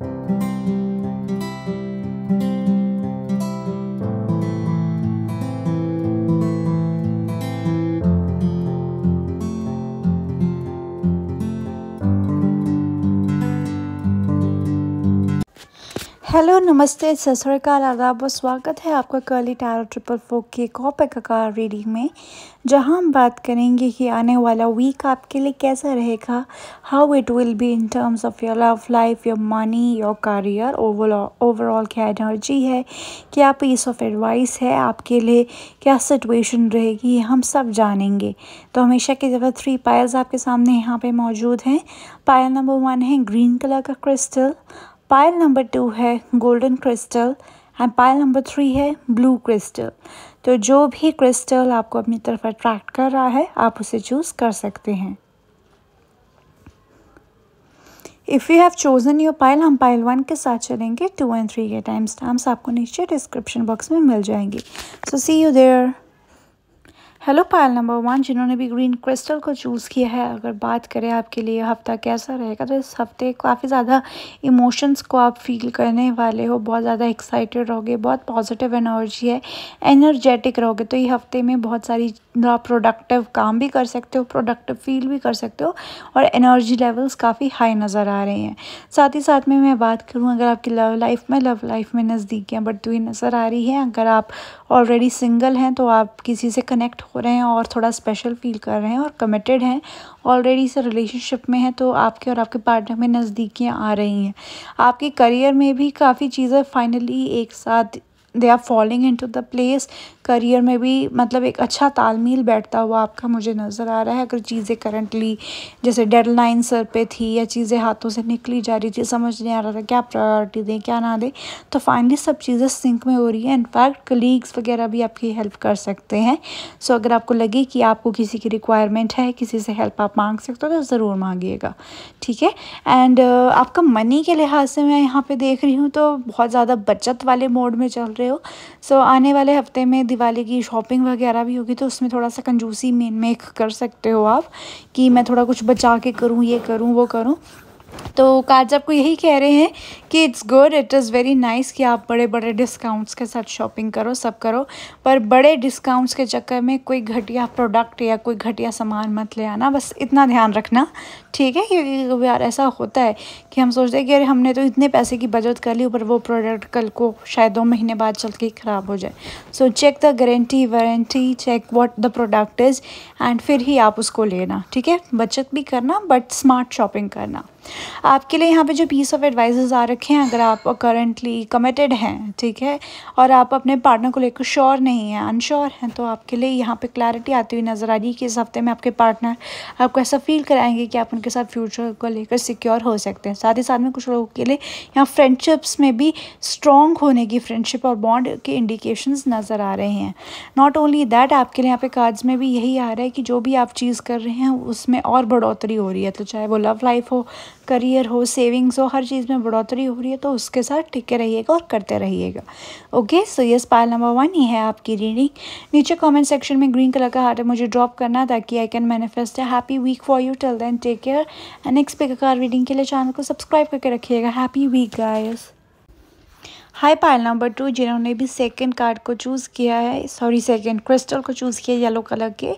Thank you. Hello नमस्ते सतरकाल आदाब और स्वागत है आपका कर्ली टारो ट्रिपल फोर के और ककार रीडिंग में जहां हम बात करेंगे कि आने वाला वीक आपके लिए कैसा रहेगा how it will be in terms of your love life your money your career overall क्या एनर्जी है क्या पीस ऑफ एडवाइस है आपके लिए क्या सिटुएशन रहेगी हम सब जानेंगे तो हमेशा की जगह थ्री पायल्स आपके सामने यहाँ पर मौजूद हैं पायल नंबर वन है ग्रीन कलर का क्रिस्टल पायल नंबर टू है golden crystal and pile number three है ब्लू क्रिस्टल तो जो भी क्रिस्टल आपको अपनी तरफ अट्रैक्ट कर रहा है आप उसे चूज़ कर सकते हैं if you have chosen your pile हम पाइल वन के साथ चलेंगे टू एंड थ्री के टाइम टाइम्स आपको नीचे डिस्क्रिप्शन बॉक्स में मिल जाएंगे so see you there hello pile number one जिन्होंने भी ग्रीन क्रिस्टल को चूज़ किया है अगर बात करें आपके लिए हफ्ता कैसा रहेगा तो इस हफ्ते काफ़ी ज़्यादा इमोशंस को आप फील करने वाले हो बहुत ज़्यादा एक्साइटेड रहोगे बहुत पॉजिटिव एनर्जी है एनर्जेटिक रहोगे तो ये हफ्ते में बहुत सारी प्रोडक्टिव काम भी कर सकते हो प्रोडक्टिव फील भी कर सकते हो और एनर्जी लेवल्स काफ़ी हाई नज़र आ रहे हैं साथ ही साथ में मैं बात करूँ अगर आपकी लव लाइफ में लव लाइफ में नज़दीकियाँ बढ़ती हुई नज़र आ रही हैं अगर आप ऑलरेडी सिंगल हैं तो आप किसी से कनेक्ट हो रहे हैं और थोड़ा स्पेशल फील कर रहे हैं और कमिटेड हैं ऑलरेडी से रिलेशनशिप में हैं तो आपके और आपके पार्टनर में नज़दीकियाँ आ रही हैं आपके करियर में भी काफ़ी चीज़ें फाइनली एक साथ they are falling into the place career में भी मतलब एक अच्छा तालमेल बैठता हुआ आपका मुझे नज़र आ रहा है अगर चीज़ें करंटली जैसे लाइन सर पे थी या चीज़ें हाथों से निकली जा रही थी समझ नहीं आ रहा था क्या प्रायोरिटी दें क्या ना दें तो फाइनली सब चीज़ें सिंक में हो रही है इनफैक्ट कलीग्स वगैरह भी आपकी हेल्प कर सकते हैं सो so, अगर आपको लगे कि आपको किसी की रिक्वायरमेंट है किसी से हेल्प आप मांग सकते हो तो ज़रूर मांगिएगा ठीक है एंड uh, आपका मनी के लिहाज से मैं यहाँ पर देख रही हूँ तो बहुत ज़्यादा बचत वाले मोड में चल रहे हो सो so, आने वाले हफ्ते में दिवाली की शॉपिंग वगैरह भी होगी तो उसमें थोड़ा सा कंजूसी मेक कर सकते हो आप कि मैं थोड़ा कुछ बचा के करूँ ये करूँ वो करूँ तो काज आपको यही कह रहे हैं कि it's good it is very nice कि आप बड़े बड़े डिस्काउंट्स के साथ शॉपिंग करो सब करो पर बड़े डिस्काउंट्स के चक्कर में कोई घटिया प्रोडक्ट या कोई घटिया सामान मत ले आना बस इतना ध्यान रखना ठीक है क्योंकि यार ऐसा होता है कि हम सोचते हैं कि अरे हमने तो इतने पैसे की बचत कर ली ऊपर वो प्रोडक्ट कल को शायद दो महीने बाद चल के ख़राब हो जाए so check the guarantee warranty check what the product is and फिर ही आप उसको लेना ठीक है बचत भी करना बट स्मार्ट शॉपिंग करना आपके लिए यहाँ पे जो पीस ऑफ एडवाइजेज आ रखे हैं अगर आप करंटली कमिटेड हैं ठीक है और आप अपने पार्टनर को लेकर श्योर नहीं हैं अनश्योर हैं तो आपके लिए यहाँ पे क्लैरिटी आती हुई नज़र आ रही है कि इस हफ्ते में आपके पार्टनर आपको ऐसा फील कराएंगे कि आप उनके साथ फ्यूचर को लेकर सिक्योर हो सकते हैं साथ ही साथ में कुछ लोगों के लिए यहाँ फ्रेंडशिप्स में भी स्ट्रॉन्ग होने की फ्रेंडशिप और बॉन्ड के इंडिकेशन नज़र आ रहे हैं नॉट ओनली दैट आपके लिए यहाँ पे कार्ड्स में भी यही आ रहा है कि जो भी आप चीज़ कर रहे हैं उसमें और बढ़ोतरी हो रही है तो चाहे वो लव लाइफ हो करियर हो सेविंग्स हो हर चीज़ में बढ़ोतरी हो रही है तो उसके साथ टिके रहिएगा और करते रहिएगा okay so yes pile number one ही है आपकी रीडिंग नीचे कमेंट सेक्शन में ग्रीन कलर का हार्ट है मुझे ड्रॉप करना ताकि I can manifest happy week for you till then take care and next पे कार रीडिंग के लिए चैनल को सब्सक्राइब करके रखिएगा happy week guys hi pile number two जिन्होंने भी सेकंड कार्ड को चूज़ किया है सॉरी सेकंड क्रिस्टल को चूज़ किया येलो कलर के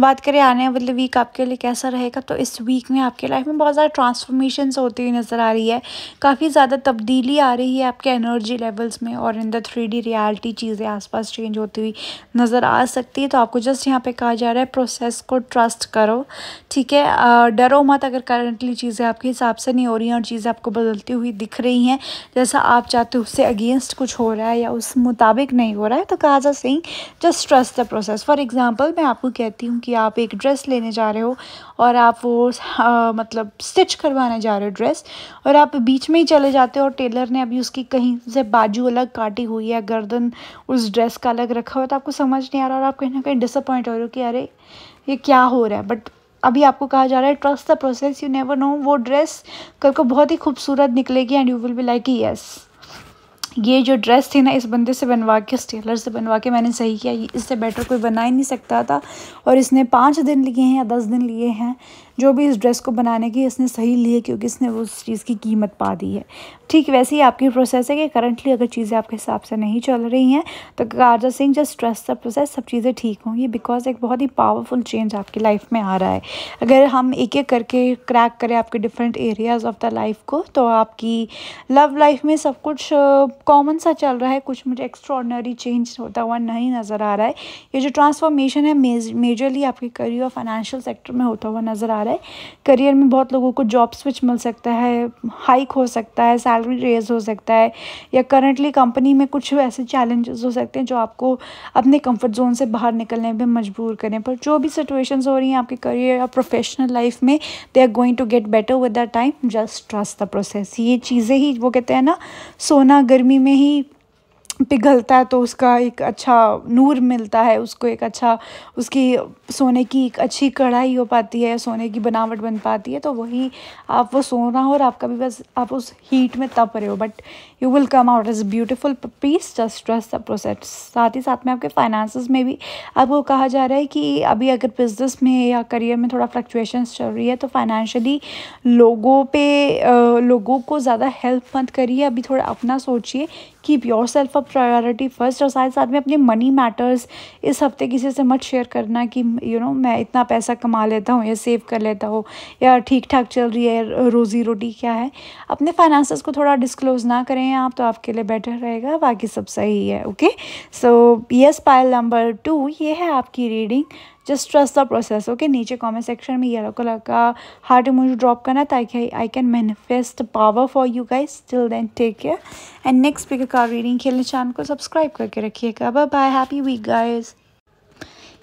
बात करें आने वाले वीक आपके लिए कैसा रहेगा तो इस वीक में आपके लाइफ में बहुत ज़्यादा ट्रांसफॉर्मेशन होती हुई नज़र आ रही है काफ़ी ज़्यादा तब्दीली आ रही है आपके एनर्जी लेवल्स में और in the three D reality चीज़ें आसपास चेंज होती हुई नज़र आ सकती है तो आपको जस्ट यहाँ पर कहा जा रहा है प्रोसेस को ट्रस्ट करो ठीक है डरो मत अगर करंटली चीज़ें आपके हिसाब से नहीं हो रही हैं और चीज़ें आपको बदलती हुई दिख रही हैं जैसा आप चाहते हो उससे अगेंस्ट कुछ हो रहा है या उस मुताबिक नहीं हो रहा है तो cards are saying just trust the process for example मैं आपको कहती हूँ कि आप एक ड्रेस लेने जा रहे हो और आप वो आ, मतलब स्टिच करवाने जा रहे हो ड्रेस और आप बीच में ही चले जाते हो और टेलर ने अभी उसकी कहीं से बाजू अलग काटी हुई है गर्दन उस ड्रेस का अलग रखा हुआ तो आपको समझ नहीं आ रहा और आप कहीं ना कहीं डिसअपॉइंट हो रहे हो कि अरे ये क्या हो रहा है बट अभी आपको कहा जा रहा है trust the process you never know वो ड्रेस कल को बहुत ही खूबसूरत निकलेगी and you will be like yes ये जो ड्रेस थी ना इस बंदे से बनवा के इस टेलर से बनवा के मैंने सही किया इससे बेटर कोई बना ही नहीं सकता था और इसने पाँच दिन लिए हैं या दस दिन लिए हैं जो भी इस ड्रेस को बनाने की इसने सही ली है क्योंकि इसने वो उस चीज़ की कीमत पा दी है ठीक वैसे ही आपकी प्रोसेस है कि करंटली अगर चीज़ें आपके हिसाब से नहीं चल रही हैं तो cards saying just trust the process सब चीज़ें ठीक होंगी बिकॉज एक बहुत ही पावरफुल चेंज आपकी लाइफ में आ रहा है अगर हम एक एक करके क्रैक करें आपके different areas of the life को तो आपकी लव लाइफ में सब कुछ कॉमन सा चल रहा है कुछ मुझे एक्स्ट्रॉडनरी चेंज होता हुआ नहीं नज़र आ रहा है ये जो ट्रांसफॉर्मेशन है मेजरली आपके करियर फाइनेंशियल सेक्टर में होता हुआ नज़र आ आ रहा है करियर में बहुत लोगों को जॉब स्विच मिल सकता है हाइक हो सकता है सैलरी रेज हो सकता है या करंटली कंपनी में कुछ ऐसे चैलेंजेस हो सकते हैं जो आपको अपने कंफर्ट जोन से बाहर निकलने पर मजबूर करें पर जो भी सिचुएशंस हो रही हैं आपके करियर या प्रोफेशनल लाइफ में they are going to get better with the time just trust the process ये चीज़ें ही वो कहते हैं ना सोना गर्मी में ही पिघलता है तो उसका एक अच्छा नूर मिलता है उसको एक अच्छा उसकी सोने की एक अच्छी कढ़ाई हो पाती है सोने की बनावट बन पाती है तो वही आप वो सोना हो और आपका भी बस आप उस हीट में तप रहे हो but you will come out as beautiful piece just trust the process साथ ही साथ में आपके फाइनेंस में भी आपको कहा जा रहा है कि अभी अगर बिजनेस में या करियर में थोड़ा फ्लक्चुएशन चल रही है तो फाइनेंशियली लोगों पे लोगों को ज़्यादा हेल्प मत करिए अभी थोड़ा अपना सोचिए keep yourself up priority first और साथ साथ में अपने मनी मैटर्स इस हफ्ते किसी से मत शेयर करना कि यू you नो know, मैं इतना पैसा कमा लेता हूँ या सेव कर लेता हूँ या ठीक ठाक चल रही है रोज़ी रोटी क्या है अपने फाइनेंस को थोड़ा डिस्क्लोज ना करें आप तो आपके लिए बेटर रहेगा बाकी सब सही है okay so yes pile number two ये है आपकी reading just trust the process okay नीचे कमेंट सेक्शन में येलो कलर का हार्ट मुझे ड्रॉप करना ताकि I can manifest power for you guys till then take care and next week का रीडिंग खेलने चैनल को सब्सक्राइब करके रखिएगा bye bye happy week guys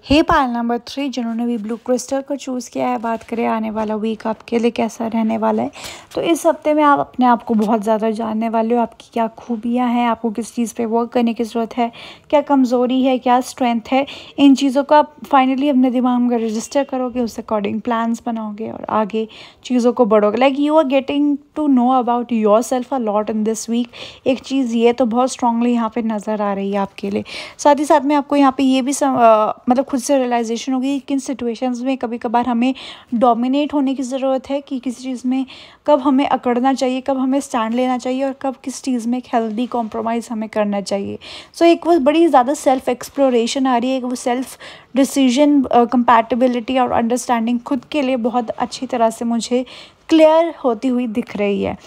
hey pile number three जिन्होंने भी ब्लू क्रिस्टल को चूज़ किया है बात करें आने वाला वीक आपके लिए कैसा रहने वाला है तो इस हफ्ते में आप अपने आप को बहुत ज़्यादा जानने वाले हो आपकी क्या खूबियाँ हैं आपको किस चीज़ पे वर्क करने की ज़रूरत है क्या कमज़ोरी है क्या स्ट्रेंथ है इन चीज़ों को आप फाइनली अपने दिमाग में रजिस्टर करोगे उस अकॉर्डिंग प्लान्स बनाओगे और आगे चीज़ों को बढ़ोगे like you are getting to know about yourself a lot in this week एक चीज़ ये तो बहुत स्ट्रांगली यहाँ पर नज़र आ रही है आपके लिए साथ ही साथ में आपको यहाँ पर ये भी सम, आ, मतलब खुद से रियलाइजेशन होगी किन सिचुएशंस में कभी कभार हमें डोमिनेट होने की ज़रूरत है कि किसी चीज़ में कब हमें अकड़ना चाहिए कब हमें स्टैंड लेना चाहिए और कब किस चीज़ में एक हेल्दी कॉम्प्रोमाइज़ हमें करना चाहिए सो so, एक वो बड़ी ज़्यादा सेल्फ एक्सप्लोरेशन आ रही है एक वो सेल्फ डिसीजन कंपैटिबिलिटी और अंडरस्टैंडिंग खुद के लिए बहुत अच्छी तरह से मुझे क्लियर होती हुई दिख रही है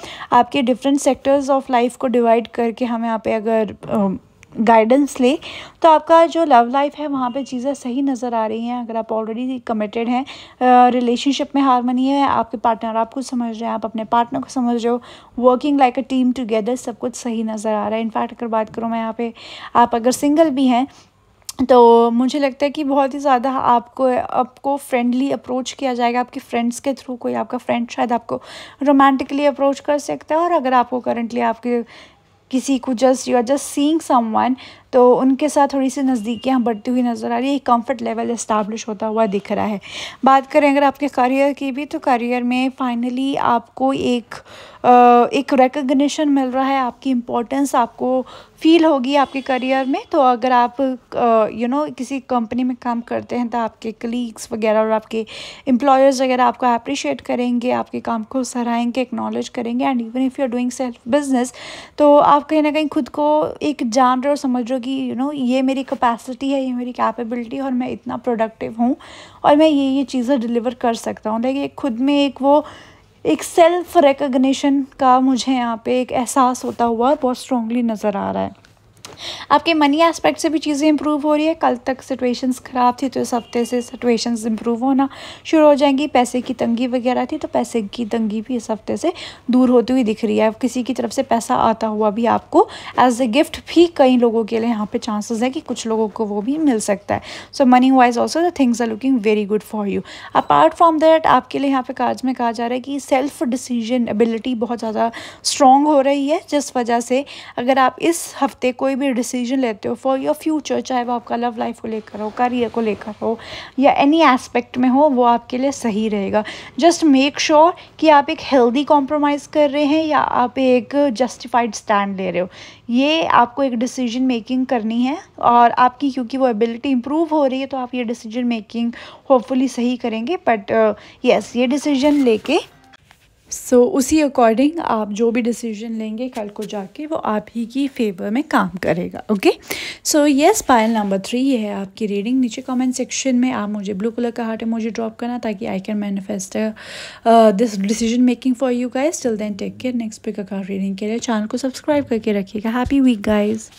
आपके डिफरेंट सेक्टर्स ऑफ लाइफ को डिवाइड करके हम यहाँ पे अगर uh, गाइडेंस ले तो आपका जो लव लाइफ है वहाँ पे चीज़ें सही नज़र आ रही हैं अगर आप ऑलरेडी कमिटेड हैं रिलेशनशिप में हारमोनी है आपके पार्टनर आपको समझ रहे हैं आप अपने पार्टनर को समझ रहे हो working like a team together सब कुछ सही नज़र आ रहा है इनफैक्ट अगर बात करूँ मैं यहाँ पे आप अगर सिंगल भी हैं तो मुझे लगता है कि बहुत ही ज़्यादा आपको आपको फ्रेंडली अप्रोच किया जाएगा आपके फ्रेंड्स के थ्रू कोई आपका फ्रेंड शायद आपको रोमांटिकली अप्रोच कर सकता है और अगर आपको करंटली आपके किसी को just you are just seeing someone तो उनके साथ थोड़ी सी नज़दीकियाँ बढ़ती हुई नज़र आ रही है एक कम्फर्ट लेवल इस्टाब्लिश होता हुआ दिख रहा है बात करें अगर आपके करियर की भी तो करियर में फ़ाइनली आपको एक एक रिकग्निशन मिल रहा है आपकी इम्पोर्टेंस आपको फील होगी आपके करियर में तो अगर आप यू नो किसी कंपनी में काम करते हैं तो आपके कलीग्स वगैरह और आपके एम्प्लॉयर्स वगैरह आपको अप्रिशिएट करेंगे आपके काम को सराहेंगे एक्नॉलेज करेंगे and even if you are doing self business तो आप कहीं ना कहीं खुद को एक जान रहे हो समझ रहे हो कि यू नो ये मेरी कैपेसिटी है ये मेरी कैपेबिलिटी और मैं इतना प्रोडक्टिव हूँ और मैं ये ये चीज़ें डिलीवर कर सकता हूँ लेकिन खुद में एक वो एक सेल्फ रिकग्निशन का मुझे यहाँ पे एक एहसास होता हुआ बहुत स्ट्रॉन्गली नज़र आ रहा है आपके मनी एस्पेक्ट से भी चीज़ें इंप्रूव हो रही है कल तक सिचुएशंस ख़राब थी तो इस हफ्ते से सिचुएशंस इंप्रूव होना शुरू हो जाएंगी पैसे की तंगी वगैरह थी तो पैसे की तंगी भी इस हफ्ते से दूर होती हुई दिख रही है किसी की तरफ से पैसा आता हुआ भी आपको एज ए गिफ्ट भी कई लोगों के लिए यहाँ पे चांसेस है कि कुछ लोगों को वो भी मिल सकता है so money wise also the things are looking very good for you apart from that आपके लिए यहाँ पे कार्ज में कहा जा रहा है कि सेल्फ डिसीजन एबिलिटी बहुत ज़्यादा स्ट्रॉन्ग हो रही है जिस वजह से अगर आप इस हफ्ते कोई भी डिसीजन लेते हो फॉर योर फ्यूचर चाहे वो आपका लव लाइफ को लेकर हो करियर को लेकर हो या एनी एस्पेक्ट में हो वो आपके लिए सही रहेगा जस्ट मेक श्योर कि आप एक हेल्दी कॉम्प्रोमाइज़ कर रहे हैं या आप एक जस्टिफाइड स्टैंड ले रहे हो ये आपको एक डिसीजन मेकिंग करनी है और आपकी क्योंकि वो एबिलिटी इम्प्रूव हो रही है तो आप ये डिसीजन मेकिंग होपफुली सही करेंगे बट येस uh, yes, ये डिसीजन लेके सो so, उसी अकॉर्डिंग आप जो भी डिसीजन लेंगे कल को जाके वो आप ही की फेवर में काम करेगा okay so yes pile number three ये है आपकी रीडिंग नीचे कमेंट सेक्शन में आप मुझे ब्लू कलर का हार्ट मुझे ड्रॉप करना ताकि I can manifest this decision making for you guys till then take care next पे का रीडिंग के लिए चैनल को सब्सक्राइब करके रखिएगा हैप्पी वीक गाइज़